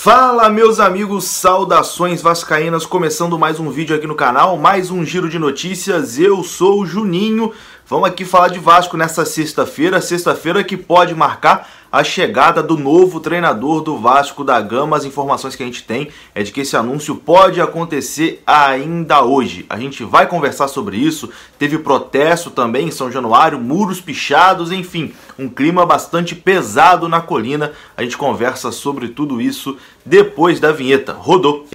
Fala meus amigos, saudações vascaínas, começando mais um vídeo aqui no canal, mais um giro de notícias. Eu sou o Juninho Vamos aqui falar de Vasco nessa sexta-feira, sexta-feira que pode marcar a chegada do novo treinador do Vasco da Gama. As informações que a gente tem é de que esse anúncio pode acontecer ainda hoje. A gente vai conversar sobre isso. Teve protesto também em São Januário, muros pichados, enfim, um clima bastante pesado na colina. A gente conversa sobre tudo isso depois da vinheta. Rodou!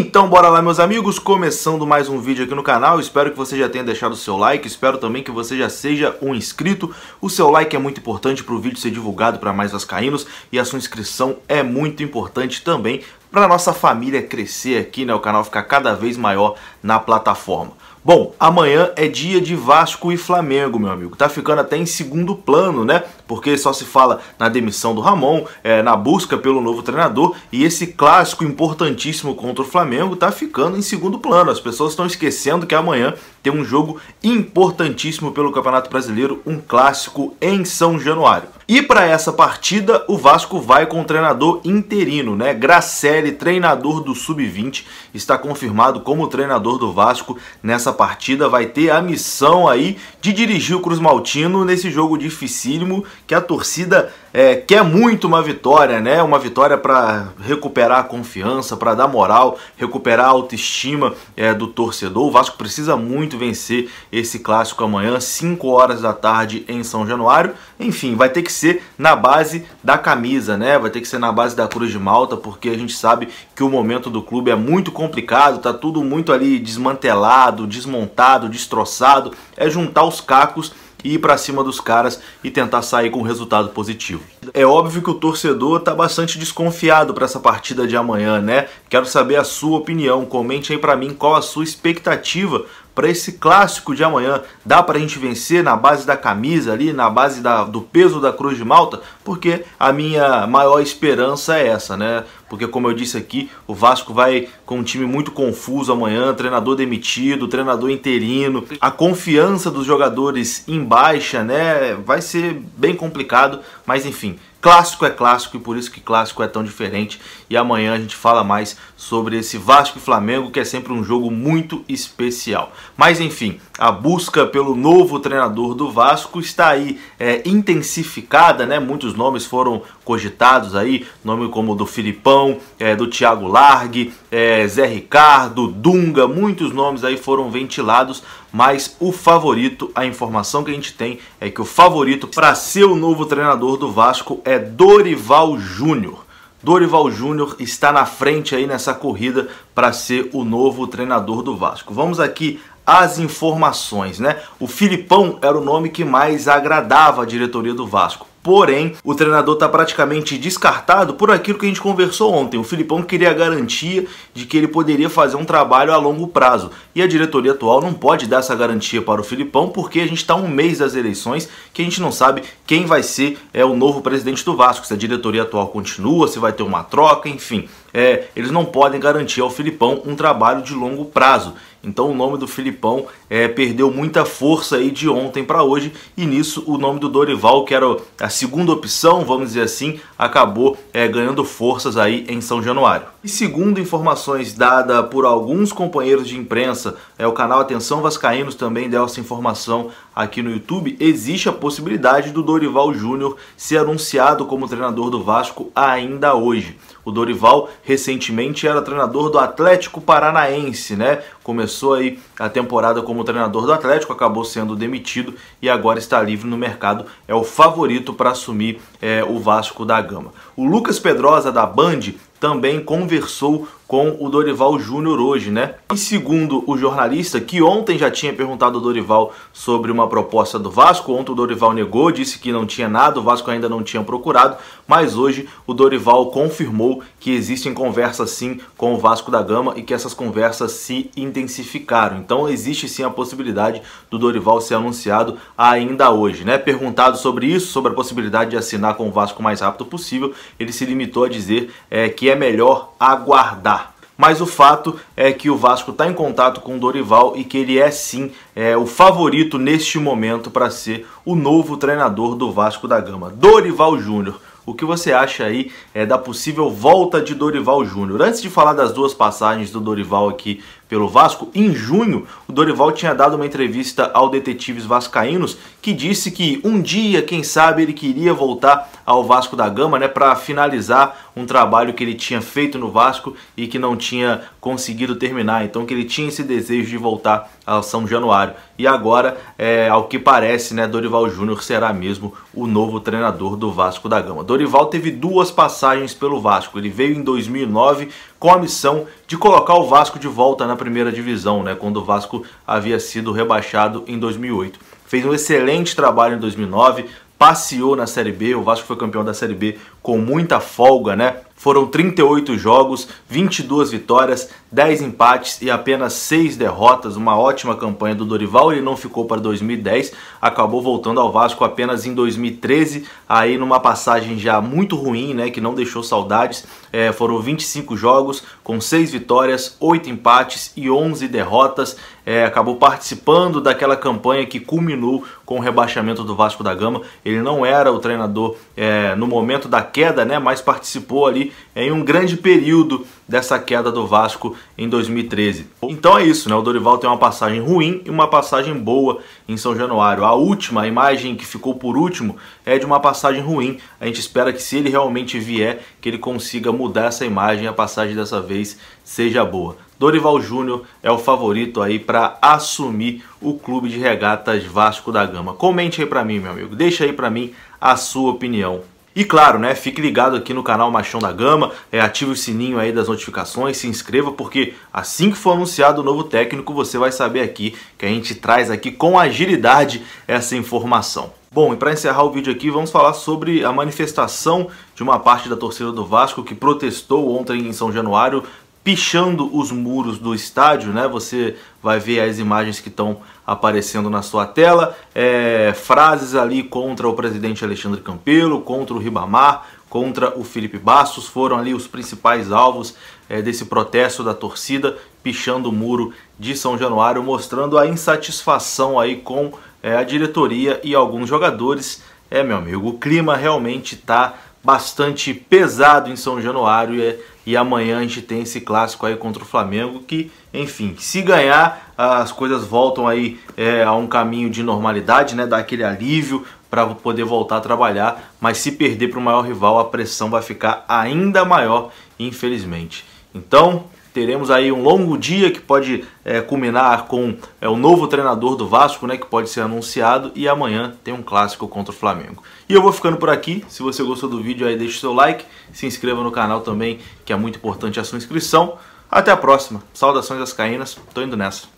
Então bora lá meus amigos, começando mais um vídeo aqui no canal, espero que você já tenha deixado o seu like, espero também que você já seja um inscrito, o seu like é muito importante para o vídeo ser divulgado para mais vascaínos e a sua inscrição é muito importante também para a nossa família crescer aqui, né, o canal ficar cada vez maior na plataforma. Bom, amanhã é dia de Vasco e Flamengo, meu amigo. Tá ficando até em segundo plano, né? Porque só se fala na demissão do Ramon, é, na busca pelo novo treinador e esse clássico importantíssimo contra o Flamengo tá ficando em segundo plano. As pessoas estão esquecendo que amanhã tem um jogo importantíssimo pelo Campeonato Brasileiro, um clássico em São Januário. E para essa partida, o Vasco vai com o treinador interino, né? Gracelli, treinador do Sub-20, está confirmado como treinador do Vasco nessa partida. Vai ter a missão aí de dirigir o Cruz Maltino nesse jogo dificílimo que a torcida é, quer muito uma vitória, né? Uma vitória para recuperar a confiança, para dar moral, recuperar a autoestima é, do torcedor. O Vasco precisa muito vencer esse clássico amanhã, 5 horas da tarde em São Januário. Enfim, vai ter que ser na base da camisa, né? Vai ter que ser na base da Cruz de Malta, porque a gente sabe que o momento do clube é muito complicado, tá tudo muito ali desmantelado, desmontado, destroçado. É juntar os cacos e ir para cima dos caras e tentar sair com um resultado positivo. É óbvio que o torcedor está bastante desconfiado para essa partida de amanhã, né? Quero saber a sua opinião. Comente aí para mim qual a sua expectativa para esse clássico de amanhã. Dá para a gente vencer na base da camisa ali, na base da, do peso da Cruz de Malta? Porque a minha maior esperança é essa, né? porque como eu disse aqui, o Vasco vai com um time muito confuso amanhã, treinador demitido, treinador interino, a confiança dos jogadores em baixa, né? Vai ser bem complicado, mas enfim, clássico é clássico e por isso que clássico é tão diferente. E amanhã a gente fala mais sobre esse Vasco e Flamengo, que é sempre um jogo muito especial. Mas enfim, a busca pelo novo treinador do Vasco está aí é, intensificada, né? Muitos nomes foram cogitados aí, nome como do Filipão, é, do Thiago Largue, é, Zé Ricardo, Dunga, muitos nomes aí foram ventilados, mas o favorito, a informação que a gente tem é que o favorito para ser o novo treinador do Vasco é Dorival Júnior. Dorival Júnior está na frente aí nessa corrida para ser o novo treinador do Vasco. Vamos aqui as informações, né? O Filipão era o nome que mais agradava a diretoria do Vasco Porém, o treinador está praticamente descartado por aquilo que a gente conversou ontem. O Filipão queria a garantia de que ele poderia fazer um trabalho a longo prazo. E a diretoria atual não pode dar essa garantia para o Filipão porque a gente está um mês das eleições que a gente não sabe quem vai ser é, o novo presidente do Vasco. Se a diretoria atual continua, se vai ter uma troca, enfim é, eles não podem garantir ao Filipão um trabalho de longo prazo. Então o nome do Filipão é, perdeu muita força aí de ontem para hoje e nisso o nome do Dorival, que era a segunda opção, vamos dizer assim, acabou é, ganhando forças aí em São Januário. E segundo informações dadas por alguns companheiros de imprensa, é o canal Atenção Vascaínos também deu essa informação aqui no YouTube, existe a possibilidade do Dorival Júnior ser anunciado como treinador do Vasco ainda hoje. O Dorival recentemente era treinador do Atlético Paranaense, né? Começou aí a temporada como treinador do Atlético, acabou sendo demitido e agora está livre no mercado. É o favorito para assumir é, o Vasco da Gama. O Lucas Pedrosa da Band também conversou com o Dorival Júnior hoje, né? E segundo o jornalista, que ontem já tinha perguntado ao Dorival sobre uma proposta do Vasco, ontem o Dorival negou, disse que não tinha nada, o Vasco ainda não tinha procurado, mas hoje o Dorival confirmou que existem conversas sim com o Vasco da Gama e que essas conversas se intensificaram. Então existe sim a possibilidade do Dorival ser anunciado ainda hoje, né? Perguntado sobre isso, sobre a possibilidade de assinar com o Vasco o mais rápido possível, ele se limitou a dizer é, que é melhor aguardar mas o fato é que o Vasco está em contato com o Dorival e que ele é sim é, o favorito neste momento para ser o novo treinador do Vasco da Gama, Dorival Júnior. O que você acha aí é, da possível volta de Dorival Júnior? Antes de falar das duas passagens do Dorival aqui pelo Vasco, em junho, o Dorival tinha dado uma entrevista ao Detetives Vascaínos que disse que um dia, quem sabe, ele queria voltar ao Vasco da Gama, né, para finalizar um trabalho que ele tinha feito no Vasco e que não tinha conseguido terminar. Então, que ele tinha esse desejo de voltar ao São Januário. E agora, é, ao que parece, né, Dorival Júnior será mesmo o novo treinador do Vasco da Gama. Dorival teve duas passagens pelo Vasco. Ele veio em 2009 com a missão de colocar o Vasco de volta na primeira divisão, né, quando o Vasco havia sido rebaixado em 2008. Fez um excelente trabalho em 2009, passeou na Série B, o Vasco foi campeão da Série B com muita folga, né? Foram 38 jogos, 22 vitórias, 10 empates e apenas 6 derrotas, uma ótima campanha do Dorival, ele não ficou para 2010, acabou voltando ao Vasco apenas em 2013, aí numa passagem já muito ruim, né, que não deixou saudades, é, foram 25 jogos com 6 vitórias, 8 empates e 11 derrotas, é, acabou participando daquela campanha que culminou com o rebaixamento do Vasco da Gama, ele não era o treinador é, no momento da queda, né, mas participou ali é, em um grande período dessa queda do Vasco em 2013. Então é isso, né? O Dorival tem uma passagem ruim e uma passagem boa em São Januário. A última a imagem que ficou por último é de uma passagem ruim. A gente espera que se ele realmente vier, que ele consiga mudar essa imagem, a passagem dessa vez seja boa. Dorival Júnior é o favorito aí para assumir o clube de regatas Vasco da Gama. Comente aí para mim, meu amigo. Deixa aí para mim a sua opinião. E claro, né, fique ligado aqui no canal Machão da Gama, é, ative o sininho aí das notificações, se inscreva, porque assim que for anunciado o novo técnico, você vai saber aqui que a gente traz aqui com agilidade essa informação. Bom, e para encerrar o vídeo aqui, vamos falar sobre a manifestação de uma parte da torcida do Vasco que protestou ontem em São Januário pichando os muros do estádio, né? Você vai ver as imagens que estão aparecendo na sua tela, é, frases ali contra o presidente Alexandre Campelo, contra o Ribamar, contra o Felipe Bastos, foram ali os principais alvos é, desse protesto da torcida, pichando o muro de São Januário, mostrando a insatisfação aí com é, a diretoria e alguns jogadores. É, meu amigo, o clima realmente está bastante pesado em São Januário e é e amanhã a gente tem esse clássico aí contra o Flamengo que, enfim, se ganhar, as coisas voltam aí é, a um caminho de normalidade, né? Dá aquele alívio para poder voltar a trabalhar. Mas se perder para o maior rival, a pressão vai ficar ainda maior, infelizmente. Então, Teremos aí um longo dia que pode é, culminar com é, o novo treinador do Vasco, né, que pode ser anunciado, e amanhã tem um clássico contra o Flamengo. E eu vou ficando por aqui. Se você gostou do vídeo, aí deixe seu like, se inscreva no canal também, que é muito importante a sua inscrição. Até a próxima. Saudações das Caínas. Tô indo nessa.